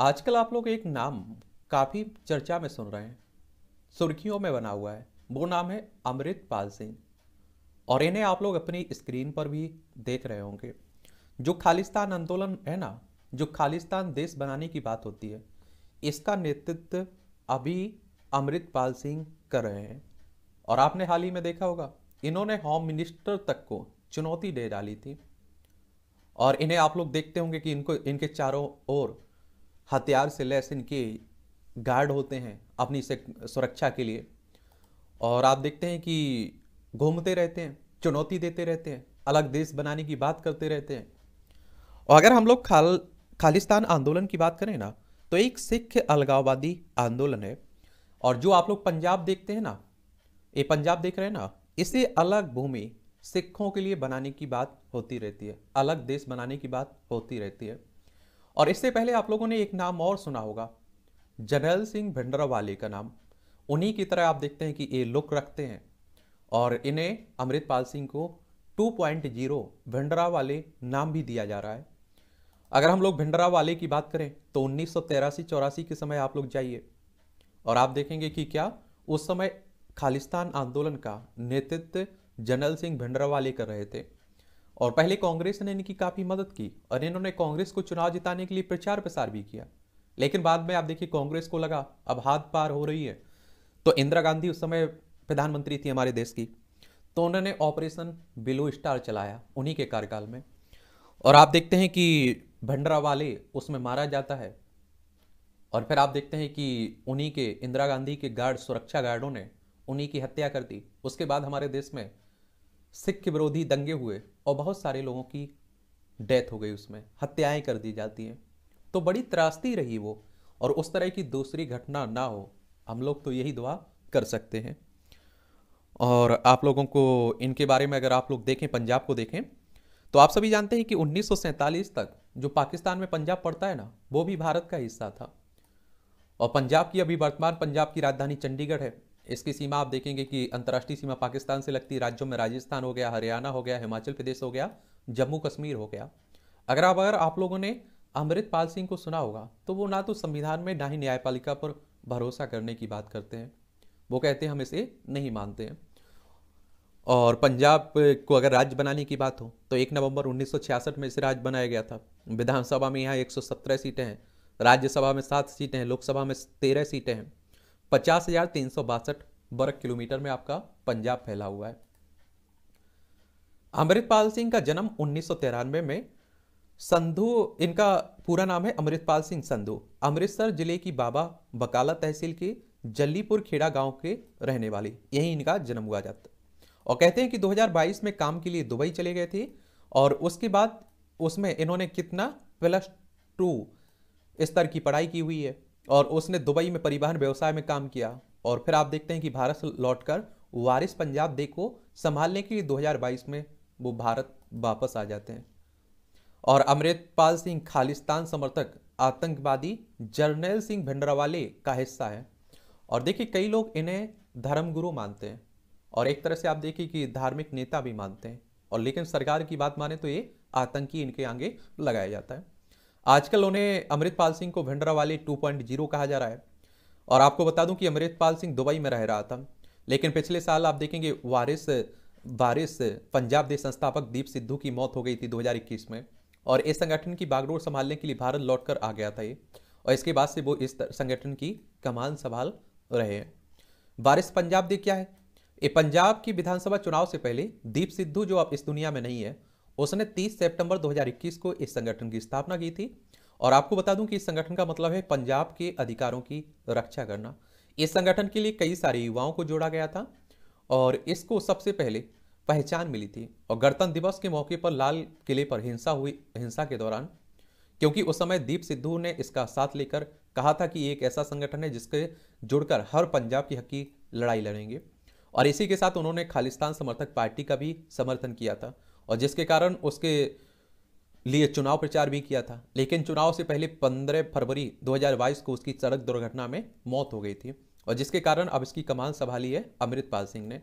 आजकल आप लोग एक नाम काफ़ी चर्चा में सुन रहे हैं सुर्खियों में बना हुआ है वो नाम है अमृतपाल सिंह और इन्हें आप लोग अपनी स्क्रीन पर भी देख रहे होंगे जो खालिस्तान आंदोलन है ना जो खालिस्तान देश बनाने की बात होती है इसका नेतृत्व अभी अमृतपाल सिंह कर रहे हैं और आपने हाल ही में देखा होगा इन्होंने होम मिनिस्टर तक को चुनौती दे डाली थी और इन्हें आप लोग देखते होंगे कि इनको इनके चारों ओर हथियार से लैस इनके गार्ड होते हैं अपनी सुरक्षा के लिए और आप देखते हैं कि घूमते रहते हैं चुनौती देते रहते हैं अलग देश बनाने की बात करते रहते हैं और अगर हम लोग खाल खालिस्तान आंदोलन की बात करें ना तो एक सिख अलगाववादी आंदोलन है और जो आप लोग पंजाब देखते हैं ना ये पंजाब देख रहे हैं ना इसे अलग भूमि सिखों के लिए बनाने की बात होती रहती है अलग देश बनाने की बात होती रहती है और इससे पहले आप लोगों ने एक नाम और सुना होगा जनरल सिंह भिंडरावाले का नाम उन्हीं की तरह आप देखते हैं कि ये लुक रखते हैं और इन्हें अमृतपाल सिंह को 2.0 पॉइंट जीरो भिंडरावाले नाम भी दिया जा रहा है अगर हम लोग भिंडरावाले की बात करें तो उन्नीस सौ के समय आप लोग जाइए और आप देखेंगे कि क्या उस समय खालिस्तान आंदोलन का नेतृत्व जनरल सिंह भिंडरावाले कर रहे थे और पहले कांग्रेस ने इनकी काफ़ी मदद की और इन्होंने कांग्रेस को चुनाव जिताने के लिए प्रचार प्रसार भी किया लेकिन बाद में आप देखिए कांग्रेस को लगा अब हाथ पार हो रही है तो इंदिरा गांधी उस समय प्रधानमंत्री थी हमारे देश की तो उन्होंने ऑपरेशन बिलो स्टार चलाया उन्हीं के कार्यकाल में और आप देखते हैं कि भंडरा वाले उसमें मारा जाता है और फिर आप देखते हैं कि उन्हीं के इंदिरा गांधी के गार्ड सुरक्षा गार्डों ने उन्हीं की हत्या कर दी उसके बाद हमारे देश में सिख विरोधी दंगे हुए और बहुत सारे लोगों की डेथ हो गई उसमें हत्याएं कर दी जाती हैं तो बड़ी त्रासदी रही वो और उस तरह की दूसरी घटना ना हो हम लोग तो यही दुआ कर सकते हैं और आप लोगों को इनके बारे में अगर आप लोग देखें पंजाब को देखें तो आप सभी जानते हैं कि उन्नीस तक जो पाकिस्तान में पंजाब पड़ता है ना वो भी भारत का हिस्सा था और पंजाब की अभी वर्तमान पंजाब की राजधानी चंडीगढ़ है इसकी सीमा आप देखेंगे कि अंतर्राष्ट्रीय सीमा पाकिस्तान से लगती राज्यों में राजस्थान हो गया हरियाणा हो गया हिमाचल प्रदेश हो गया जम्मू कश्मीर हो गया अगर आप अगर आप लोगों ने अमृतपाल सिंह को सुना होगा तो वो ना तो संविधान में ना ही न्यायपालिका पर भरोसा करने की बात करते हैं वो कहते हैं हम इसे नहीं मानते हैं और पंजाब को अगर राज्य बनाने की बात हो तो एक नवंबर 1966 में इसे राज्य बनाया गया था विधानसभा में यहाँ 117 सीटें हैं राज्यसभा में सात सीटें हैं लोकसभा में तेरह सीटें हैं पचास हजार तीन सौ बासठ वर्ग किलोमीटर में आपका पंजाब फैला हुआ है अमृतपाल सिंह का जन्म उन्नीस में संधू इनका पूरा नाम है अमृतपाल सिंह संधू अमृतसर जिले की बाबा बकाला तहसील के जल्लीपुर खेड़ा गांव के रहने वाले यही इनका जन्म हुआ जाता और कहते हैं कि 2022 में काम के लिए दुबई चले गए थे और उसके बाद उसमें इन्होंने कितना प्लस टू स्तर की पढ़ाई की हुई है और उसने दुबई में परिवहन व्यवसाय में काम किया और फिर आप देखते हैं कि भारत से लौटकर वारिस पंजाब दे को संभालने के लिए 2022 में वो भारत वापस आ जाते हैं और अमृतपाल सिंह खालिस्तान समर्थक आतंकवादी जर्नैल सिंह भिंडरावाले का हिस्सा है और देखिए कई लोग इन्हें धर्मगुरु मानते हैं और एक तरह से आप देखिए कि धार्मिक नेता भी मानते हैं और लेकिन सरकार की बात माने तो ये आतंकी इनके आगे लगाया जाता है आजकल उन्हें अमृतपाल सिंह को भिंडरा वाले टू कहा जा रहा है और आपको बता दूं कि अमृतपाल सिंह दुबई में रह रहा था लेकिन पिछले साल आप देखेंगे वारिस वारिस पंजाब देश संस्थापक दीप सिद्धू की मौत हो गई थी 2021 में और इस संगठन की बागडोर संभालने के लिए भारत लौटकर आ गया था ये और इसके बाद से वो इस संगठन की कमान संभाल रहे हैं वारिस पंजाब देख क्या है ये पंजाब की विधानसभा चुनाव से पहले दीप सिद्धू जो अब इस दुनिया में नहीं है उसने 30 सितंबर 2021 को इस संगठन की स्थापना की थी और आपको बता दूं कि इस संगठन का मतलब है पंजाब के अधिकारों की रक्षा करना इस संगठन के लिए कई सारे युवाओं को जोड़ा गया था और इसको सबसे पहले पहचान मिली थी और गणतंत्र दिवस के मौके पर लाल किले पर हिंसा हुई हिंसा के दौरान क्योंकि उस समय दीप सिद्धू ने इसका साथ लेकर कहा था कि एक ऐसा संगठन है जिसके जुड़कर हर पंजाब की हक की लड़ाई लड़ेंगे और इसी के साथ उन्होंने खालिस्तान समर्थक पार्टी का भी समर्थन किया था और जिसके कारण उसके लिए चुनाव प्रचार भी किया था लेकिन चुनाव से पहले 15 फरवरी 2022 को उसकी सड़क दुर्घटना में मौत हो गई थी और जिसके कारण अब इसकी कमान संभाली है अमृतपाल सिंह ने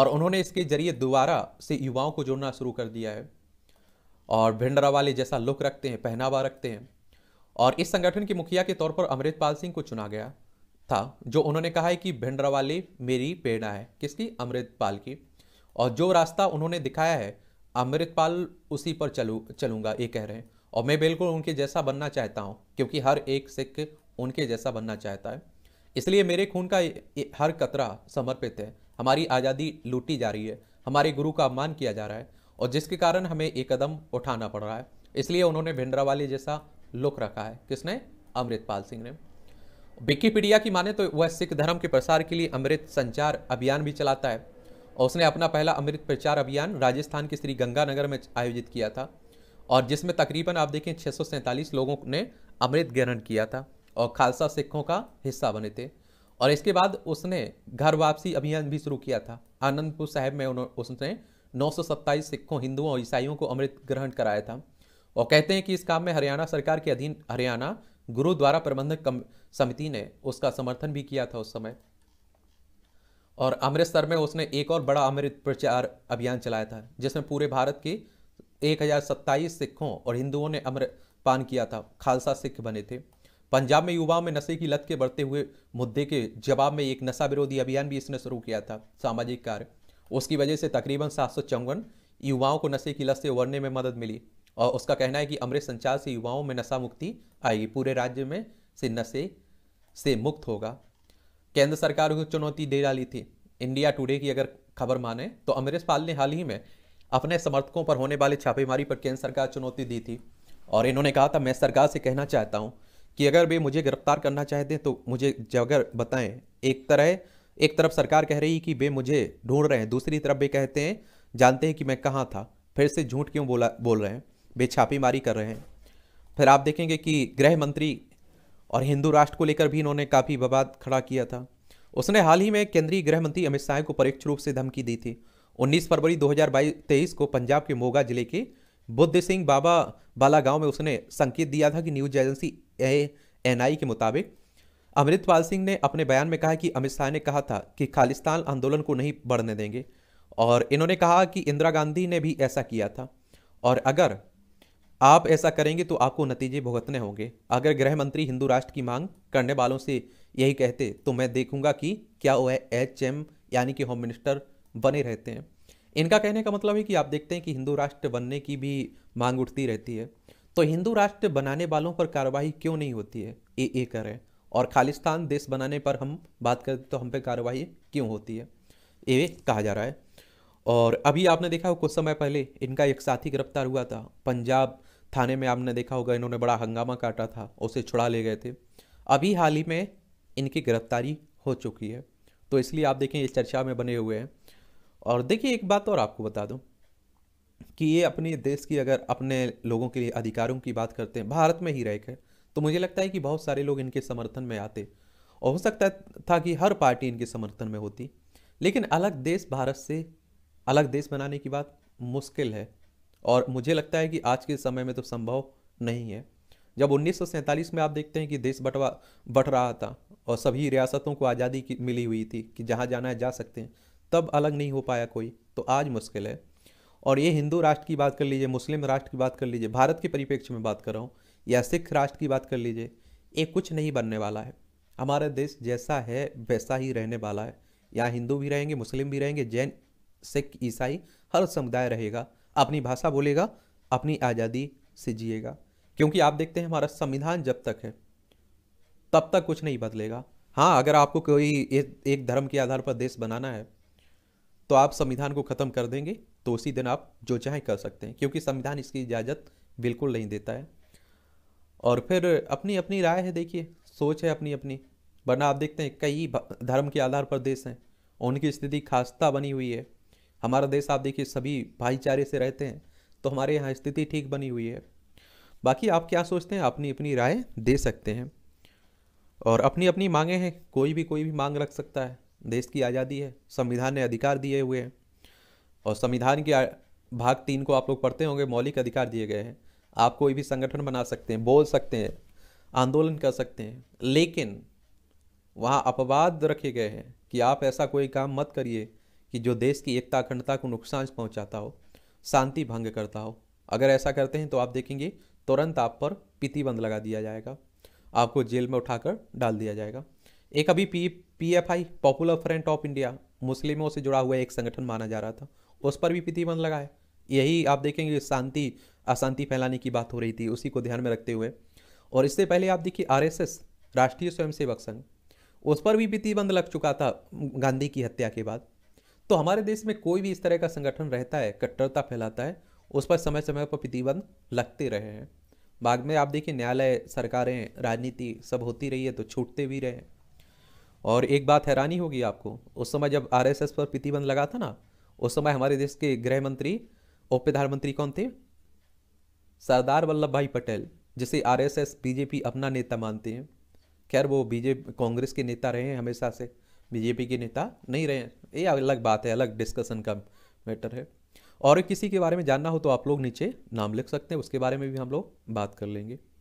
और उन्होंने इसके जरिए दोबारा से युवाओं को जोड़ना शुरू कर दिया है और भिंडरा वाले जैसा लुक रखते हैं पहनावा रखते हैं और इस संगठन के मुखिया के तौर पर अमृतपाल सिंह को चुना गया था जो उन्होंने कहा है कि भिंडरा वाले मेरी प्रेरणा है किसकी अमृतपाल की और जो रास्ता उन्होंने दिखाया है अमृतपाल उसी पर चलू चलूँगा ये कह रहे हैं और मैं बिल्कुल उनके जैसा बनना चाहता हूँ क्योंकि हर एक सिख उनके जैसा बनना चाहता है इसलिए मेरे खून का हर कतरा समर्पित है हमारी आज़ादी लूटी जा रही है हमारे गुरु का अपमान किया जा रहा है और जिसके कारण हमें एक कदम उठाना पड़ रहा है इसलिए उन्होंने भिंडरावाले जैसा लुक रखा है किसने अमृतपाल सिंह ने विकीपीडिया की माने तो वह सिख धर्म के प्रसार के लिए अमृत संचार अभियान भी चलाता है और उसने अपना पहला अमृत प्रचार अभियान राजस्थान के श्री गंगानगर में आयोजित किया था और जिसमें तकरीबन आप देखें छः लोगों ने अमृत ग्रहण किया था और खालसा सिखों का हिस्सा बने थे और इसके बाद उसने घर वापसी अभियान भी शुरू किया था आनंदपुर साहब में उसने नौ सिखों हिंदुओं और ईसाइयों को अमृत ग्रहण कराया था और कहते हैं कि इस काम में हरियाणा सरकार के अधीन हरियाणा गुरुद्वारा प्रबंधक समिति ने उसका समर्थन भी किया था उस समय और अमृतसर में उसने एक और बड़ा अमृत प्रचार अभियान चलाया था जिसमें पूरे भारत के एक सिखों और हिंदुओं ने अमृत पान किया था खालसा सिख बने थे पंजाब में युवाओं में नशे की लत के बढ़ते हुए मुद्दे के जवाब में एक नशा विरोधी अभियान भी इसने शुरू किया था सामाजिक कार्य उसकी वजह से तकरीबन सात युवाओं को नशे की लत से उबरने में मदद मिली और उसका कहना है कि अमृत संचार से युवाओं में नशा मुक्ति आएगी पूरे राज्य में से नशे से मुक्त होगा केंद्र सरकार को चुनौती दे डाली थी इंडिया टुडे की अगर खबर माने तो अमरेश पाल ने हाल ही में अपने समर्थकों पर होने वाली छापेमारी पर केंद्र सरकार चुनौती दी थी और इन्होंने कहा था मैं सरकार से कहना चाहता हूँ कि अगर वे मुझे गिरफ्तार करना चाहते हैं तो मुझे जगह बताएं एक तरह एक तरफ सरकार कह रही है कि वे मुझे ढूंढ रहे हैं दूसरी तरफ वे कहते हैं जानते हैं कि मैं कहाँ था फिर से झूठ क्यों बोला बोल रहे हैं वे छापेमारी कर रहे हैं फिर आप देखेंगे कि गृह मंत्री और हिंदू राष्ट्र को लेकर भी इन्होंने काफ़ी विवाद खड़ा किया था उसने हाल ही में केंद्रीय गृह मंत्री अमित शाह को परोक्ष रूप से धमकी दी थी 19 फरवरी दो हज़ार को पंजाब के मोगा जिले के बुद्ध सिंह बाबा बाला गांव में उसने संकेत दिया था कि न्यूज एजेंसी एएनआई के मुताबिक अमृतपाल सिंह ने अपने बयान में कहा कि अमित शाह ने कहा था कि खालिस्तान आंदोलन को नहीं बढ़ने देंगे और इन्होंने कहा कि इंदिरा गांधी ने भी ऐसा किया था और अगर आप ऐसा करेंगे तो आपको नतीजे भुगतने होंगे अगर गृह मंत्री हिंदू राष्ट्र की मांग करने वालों से यही कहते तो मैं देखूंगा कि क्या वह एच एम यानी कि होम मिनिस्टर बने रहते हैं इनका कहने का मतलब है कि आप देखते हैं कि हिंदू राष्ट्र बनने की भी मांग उठती रहती है तो हिंदू राष्ट्र बनाने वालों पर कार्रवाई क्यों नहीं होती है ये ये करें और खालिस्तान देश बनाने पर हम बात करें तो हम पे कार्रवाई क्यों होती है ये कहा जा रहा है और अभी आपने देखा कुछ समय पहले इनका एक साथी गिरफ्तार हुआ था पंजाब थाने में आपने देखा होगा इन्होंने बड़ा हंगामा काटा था उसे छुड़ा ले गए थे अभी हाल ही में इनकी गिरफ्तारी हो चुकी है तो इसलिए आप देखें ये चर्चा में बने हुए हैं और देखिए एक बात और आपको बता दूं कि ये अपने देश की अगर अपने लोगों के लिए अधिकारों की बात करते हैं भारत में ही रहकर तो मुझे लगता है कि बहुत सारे लोग इनके समर्थन में आते और हो सकता था कि हर पार्टी इनके समर्थन में होती लेकिन अलग देश भारत से अलग देश बनाने की बात मुश्किल है और मुझे लगता है कि आज के समय में तो संभव नहीं है जब उन्नीस में आप देखते हैं कि देश बटवा बट रहा था और सभी रियासतों को आज़ादी की मिली हुई थी कि जहाँ जाना है जा सकते हैं तब अलग नहीं हो पाया कोई तो आज मुश्किल है और ये हिंदू राष्ट्र की बात कर लीजिए मुस्लिम राष्ट्र की बात कर लीजिए भारत के परिप्रेक्ष्य में बात कर रहा हूँ या सिख राष्ट्र की बात कर लीजिए ये कुछ नहीं बनने वाला है हमारा देश जैसा है वैसा ही रहने वाला है यहाँ हिंदू भी रहेंगे मुस्लिम भी रहेंगे जैन सिख ईसाई हर समुदाय रहेगा अपनी भाषा बोलेगा अपनी आज़ादी से जिएगा क्योंकि आप देखते हैं हमारा संविधान जब तक है तब तक कुछ नहीं बदलेगा हाँ अगर आपको कोई एक, एक धर्म के आधार पर देश बनाना है तो आप संविधान को ख़त्म कर देंगे तो उसी दिन आप जो चाहें कर सकते हैं क्योंकि संविधान इसकी इजाज़त बिल्कुल नहीं देता है और फिर अपनी अपनी राय है देखिए सोच है अपनी अपनी वरना आप देखते हैं कई धर्म के आधार पर देश हैं उनकी स्थिति खासता बनी हुई है हमारा देश आप देखिए सभी भाईचारे से रहते हैं तो हमारे यहाँ स्थिति ठीक बनी हुई है बाकी आप क्या सोचते हैं अपनी अपनी राय दे सकते हैं और अपनी अपनी मांगे हैं कोई भी कोई भी मांग रख सकता है देश की आज़ादी है संविधान ने अधिकार दिए हुए हैं और संविधान के भाग तीन को आप लोग पढ़ते होंगे मौलिक अधिकार दिए गए हैं आप कोई भी संगठन बना सकते हैं बोल सकते हैं आंदोलन कर सकते हैं लेकिन वहाँ अपवाद रखे गए हैं कि आप ऐसा कोई काम मत करिए कि जो देश की एकता अखंडता को नुकसान पहुंचाता हो शांति भंग करता हो अगर ऐसा करते हैं तो आप देखेंगे तुरंत आप पर प्रतिबंध लगा दिया जाएगा आपको जेल में उठाकर डाल दिया जाएगा एक अभी P P F I popular front of India मुस्लिमों से जुड़ा हुआ एक संगठन माना जा रहा था उस पर भी प्रतिबंध लगा है यही आप देखेंगे शांति अशांति फैलाने की बात हो रही थी उसी को ध्यान में रखते हुए और इससे पहले आप देखिए आरएसएस राष्ट्रीय स्वयंसेवक संघ उस पर भी प्रतिबंध लग चुका था गांधी की हत्या के बाद तो हमारे देश में कोई भी इस तरह का संगठन रहता है कट्टरता फैलाता है उस पर समय समय पर प्रतिबंध लगते रहे हैं बाद में आप देखिए न्यायालय सरकारें राजनीति सब होती रही है तो छूटते भी रहे और एक बात हैरानी होगी आपको उस समय जब आरएसएस पर प्रतिबंध लगा था ना उस समय हमारे देश के गृह मंत्री और प्रधानमंत्री कौन थे सरदार वल्लभ भाई पटेल जिसे आरएसएस बीजेपी अपना नेता मानते हैं खैर वो बीजेपी कांग्रेस के नेता रहे हैं हमेशा से बीजेपी के नेता नहीं रहे ये अलग बात है अलग डिस्कशन का मैटर है और किसी के बारे में जानना हो तो आप लोग नीचे नाम लिख सकते हैं उसके बारे में भी हम लोग बात कर लेंगे